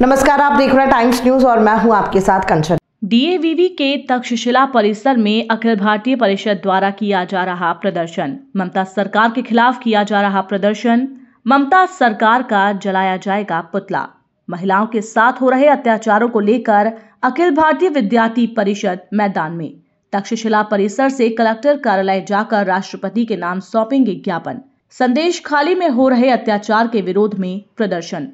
नमस्कार आप देख रहे हैं टाइम्स न्यूज और मैं हूं आपके साथ कंचन डीएवीवी के तक्षशिला परिसर में अखिल भारतीय परिषद द्वारा किया जा रहा प्रदर्शन ममता सरकार के खिलाफ किया जा रहा प्रदर्शन ममता सरकार का जलाया जाएगा पुतला महिलाओं के साथ हो रहे अत्याचारों को लेकर अखिल भारतीय विद्यार्थी परिषद मैदान में तक्षशिला परिसर से कलेक्टर कार्यालय जाकर राष्ट्रपति के नाम सौंपेंगे ज्ञापन संदेश खाली में हो रहे अत्याचार के विरोध में प्रदर्शन